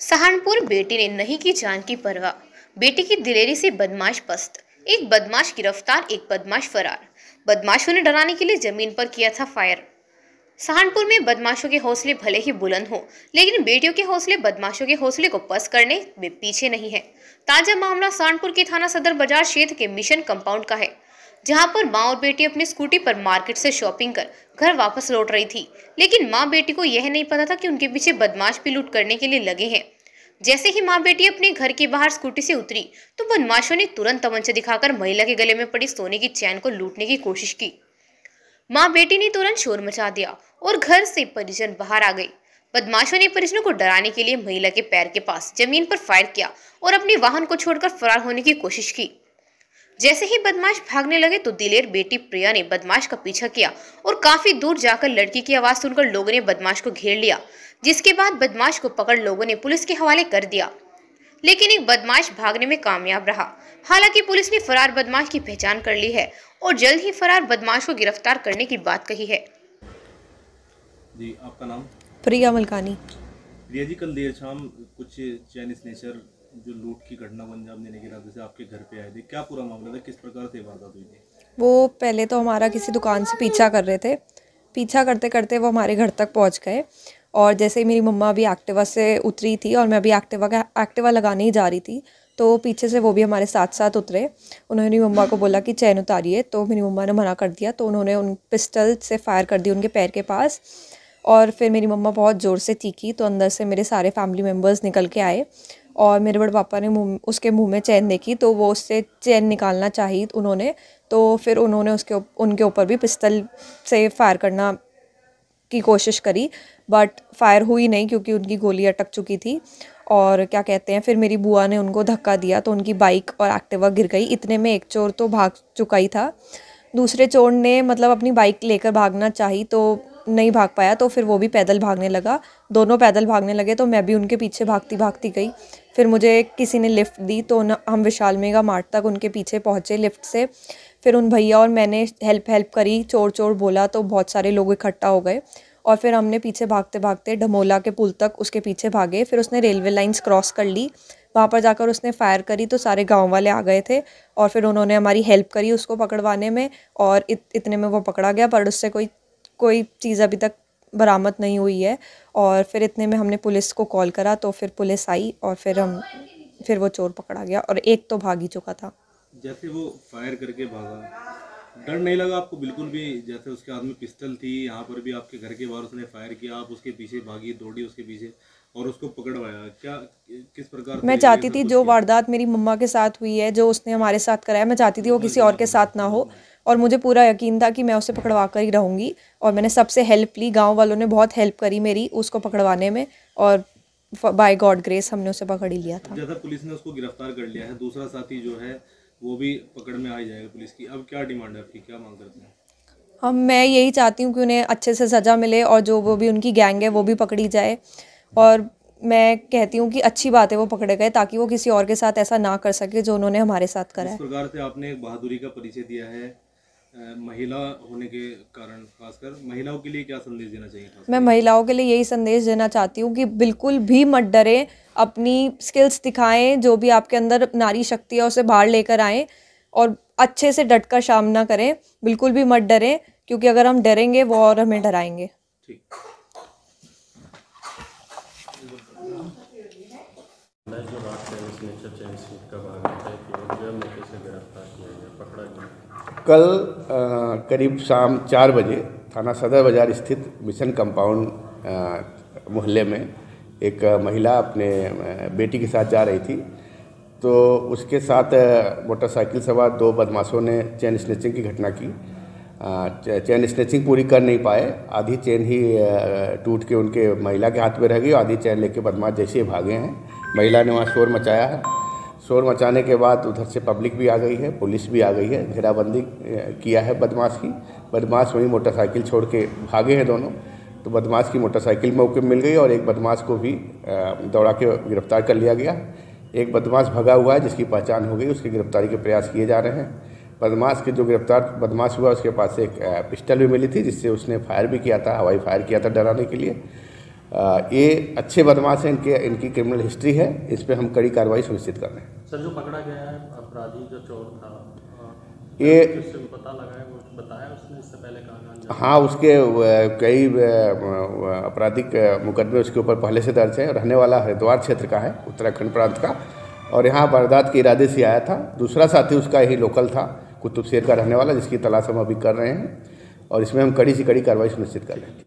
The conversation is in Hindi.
सहारनपुर बेटी ने नहीं की जान की परवाह बेटी की दिलेरी से बदमाश पस्त एक बदमाश गिरफ्तार एक बदमाश फरार बदमाशों ने डराने के लिए जमीन पर किया था फायर सहारनपुर में बदमाशों के हौसले भले ही बुलंद हो लेकिन बेटियों के हौसले बदमाशों के हौसले को पस करने में पीछे नहीं है ताजा मामला सहारनपुर के थाना सदर बाजार क्षेत्र के मिशन कंपाउंड का है जहां पर माँ और बेटी अपनी स्कूटी पर मार्केट से शॉपिंग कर घर वापस लौट रही थी लेकिन माँ बेटी को यह नहीं पता था कि उनके पीछे बदमाश भी लूट करने के लिए लगे हैं जैसे ही माँ बेटी अपने घर के बाहर स्कूटी से उतरी तो बदमाशों ने तुरंत तमंचा दिखाकर महिला के गले में पड़ी सोने की चैन को लूटने की कोशिश की माँ बेटी ने तुरंत शोर मचा दिया और घर से परिजन बाहर आ गई बदमाशों ने परिजनों को डराने के लिए महिला के पैर के पास जमीन पर फायर किया और अपने वाहन को छोड़कर फरार होने की कोशिश की जैसे ही बदमाश भागने लगे तो दिलेर बेटी प्रिया ने बदमाश का पीछा किया और काफी दूर जाकर लड़की की आवाज सुनकर लोगों ने बदमाश को घेर लिया जिसके बाद बदमाश को पकड़ लोगों ने पुलिस के हवाले कर दिया लेकिन एक बदमाश भागने में कामयाब रहा हालांकि पुलिस ने फरार बदमाश की पहचान कर ली है और जल्द ही फरार बदमाश को गिरफ्तार करने की बात कही है जी आपका नाम प्रिया मलकानी प्रिया जी कल देर शाम कुछ चाइनीज नेचर जो लूट की घटना पंजाब में इरादे से आपके घर पे आए थे क्या पूरा मामला था किस प्रकार से वारदात हुई थी वो पहले तो हमारा किसी दुकान से पीछा कर रहे थे पीछा करते करते वो हमारे घर तक पहुंच गए और जैसे ही मेरी मम्मा अभी एक्टिवा से उतरी थी और मैं अभी एक्टिवा का एक्टिवा लगाने ही जा रही थी तो पीछे से वो भी हमारे साथ साथ उतरे उन्होंने मेरी मम्मा को बोला कि चैन उतारिए तो मेरी मम्मा ने मना कर दिया तो उन्होंने उन पिस्टल से फायर कर दी उनके पैर के पास और फिर मेरी मम्मा बहुत ज़ोर से चीखी तो अंदर से मेरे सारे फैमिली मेम्बर्स निकल के आए और मेरे बड़े पापा ने मुँह उसके मुँह में चैन देखी तो वो उससे चैन निकालना चाही उन्होंने तो फिर उन्होंने उसके उनके ऊपर भी पिस्तल से फायर करना की कोशिश करी बट फायर हुई नहीं क्योंकि उनकी गोली अटक चुकी थी और क्या कहते हैं फिर मेरी बुआ ने उनको धक्का दिया तो उनकी बाइक और एक्टिवा गिर गई इतने में एक चोर तो भाग चुका ही था दूसरे चोर ने मतलब अपनी बाइक लेकर भागना चाहिए तो नहीं भाग पाया तो फिर वो भी पैदल भागने लगा दोनों पैदल भागने लगे तो मैं भी उनके पीछे भागती भागती गई फिर मुझे किसी ने लिफ्ट दी तो न, हम विशाल मेगा मार्ट तक उनके पीछे पहुँचे लिफ्ट से फिर उन भैया और मैंने हेल्प हेल्प करी चोर चोर बोला तो बहुत सारे लोग इकट्ठा हो गए और फिर हमने पीछे भागते भागते ढमोला के पुल तक उसके पीछे भागे फिर उसने रेलवे लाइन्स क्रॉस कर ली वहाँ पर जाकर उसने फायर करी तो सारे गांव वाले आ गए थे और फिर उन्होंने हमारी हेल्प करी उसको पकड़वाने में और इत, इतने में वो पकड़ा गया पर उससे कोई कोई चीज़ अभी तक बरामद नहीं हुई है और फिर इतने में हमने पुलिस को कॉल करा तो फिर पुलिस आई और फिर हम फिर वो चोर पकड़ा गया और एक तो भाग ही चुका था जैसे वो फायर करके भागा डर नहीं लगा आपको बिल्कुल भी जैसे उसके हाथ में पिस्टल थी यहाँ पर भी आपके घर के बाहर उसने फायर किया आप उसके पीछे भागी दौड़ी उसके पीछे और उसको पकड़वाया क्या किस प्रकार मैं चाहती थी जो वारदात मेरी मम्मा के साथ हुई है जो उसने हमारे साथ कराया मैं चाहती थी वो किसी और के साथ ना हो और मुझे पूरा यकीन था कि मैं उसे पकड़वा कर ही रहूँगी और मैंने सबसे हेल्प ली गांव वालों ने बहुत हेल्प करी मेरी उसको पकड़वाने में और बाय गॉड ग्रेस हमने उसे पकड़ ही लिया था ज्यादा पुलिस ने उसको गिरफ्तार कर लिया है दूसरा साथी जो है वो भी पकड़ में आ जाएगा पुलिस की अब क्या डिमांड है आपकी क्या मांग करते हैं हम मैं यही चाहती हूँ कि उन्हें अच्छे से सज़ा मिले और जो वो भी उनकी गैंग है वो भी पकड़ी जाए और मैं कहती हूँ कि अच्छी बात है वो पकड़े गए ताकि वो किसी और के साथ ऐसा ना कर सके जो उन्होंने हमारे साथ करा है इस प्रकार से आपने एक बहादुरी का परिचय दिया है महिला होने के कारण खासकर महिलाओं के लिए क्या संदेश देना चाहिए मैं महिलाओं के लिए यही संदेश देना चाहती हूँ कि बिल्कुल भी मत डरें अपनी स्किल्स दिखाएं जो भी आपके अंदर नारी शक्ति है उसे बाहर लेकर आएं और अच्छे से डट कर सामना करें बिल्कुल भी मत डरें क्योंकि अगर हम डरेंगे वो और हमें डराएंगे जो बात है उसमें चर्चा का भाग है कि उद्यम से गिरफ्तार किया गया पकड़ा गया कल आ, करीब शाम चार बजे थाना सदर बाजार स्थित मिशन कंपाउंड मोहल्ले में एक महिला अपने बेटी के साथ जा रही थी तो उसके साथ मोटरसाइकिल सवार दो बदमाशों ने चैन स्नेचिंग की घटना की चैन स्नेचिंग पूरी कर नहीं पाए आधी चैन ही टूट के उनके महिला के हाथ में रह गई आधी चैन लेके बदमाश जैसे ही भागे हैं महिला ने वहाँ शोर मचाया है शोर मचाने के बाद उधर से पब्लिक भी आ गई है पुलिस भी आ गई है घेराबंदी किया है बदमाश की बदमाश वहीं मोटरसाइकिल छोड़ के भागे हैं दोनों तो बदमाश की मोटरसाइकिल मौके मिल गई और एक बदमाश को भी दौड़ा के गिरफ्तार कर लिया गया एक बदमाश भगा हुआ है जिसकी पहचान हो गई उसकी गिरफ्तारी के प्रयास किए जा रहे हैं बदमाश के जो गिरफ्तार बदमाश हुआ उसके पास एक पिस्टल भी मिली थी जिससे उसने फायर भी किया था हवाई फायर किया था डराने के लिए ये अच्छे बदमाश हैं इनके इनकी क्रिमिनल हिस्ट्री है इस पर हम कड़ी कार्रवाई सुनिश्चित कर रहे हैं सर जो पकड़ा गया है अपराधी जो चोर था ये पता लगा है बताया उसने इससे पहले कहा हाँ उसके कई आपराधिक मुकदमे उसके ऊपर पहले से दर्ज हैं रहने वाला हरिद्वार क्षेत्र का है उत्तराखंड प्रांत का और यहाँ वारदात के इरादे से आया था दूसरा साथी उसका यही लोकल था कुतुब शेर का रहने वाला जिसकी तलाश हम अभी कर रहे हैं और इसमें हम कड़ी से कड़ी कार्रवाई सुनिश्चित कर लेंगे